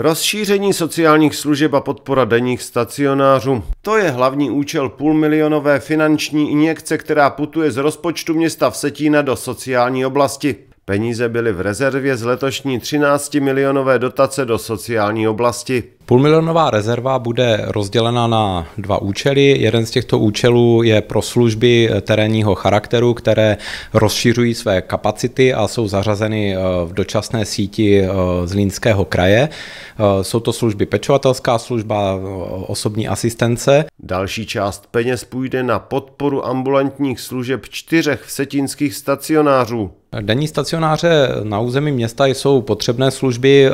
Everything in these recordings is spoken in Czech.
Rozšíření sociálních služeb a podpora denních stacionářů. To je hlavní účel půlmilionové finanční injekce, která putuje z rozpočtu města Vsetína do sociální oblasti. Peníze byly v rezervě z letošní 13 milionové dotace do sociální oblasti. Půlmilionová rezerva bude rozdělena na dva účely. Jeden z těchto účelů je pro služby terénního charakteru, které rozšiřují své kapacity a jsou zařazeny eh, v dočasné síti eh, Zlínského kraje. Eh, jsou to služby pečovatelská služba, osobní asistence. Další část peněz půjde na podporu ambulantních služeb čtyřech vsetínských stacionářů. Denní stacionáře na území města jsou potřebné služby,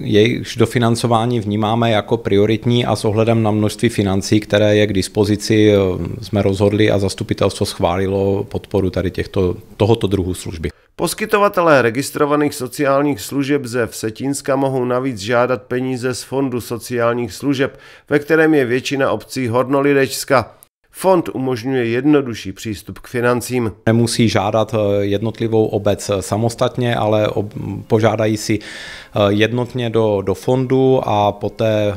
jejichž dofinancování vnímá máme jako prioritní a s ohledem na množství financí, které je k dispozici, eh, jsme rozhodli a zastupitelstvo schválilo podporu tady těchto, tohoto druhu služby. Poskytovatelé registrovaných sociálních služeb ze Vsetínska mohou navíc žádat peníze z Fondu sociálních služeb, ve kterém je většina obcí Hornolidečska. Fond umožňuje jednodušší přístup k financím. Nemusí žádat eh, jednotlivou obec eh, samostatně, ale požádají si eh, jednotně do, do fondu a poté,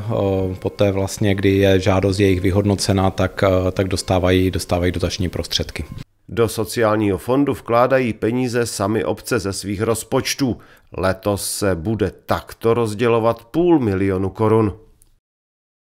poté vlastně, kdy je žádost jejich vyhodnocena, tak, tak dostávají, dostávají dotační prostředky. Do sociálního fondu vkládají peníze sami obce ze svých rozpočtů. Letos se bude takto rozdělovat půl milionu korun.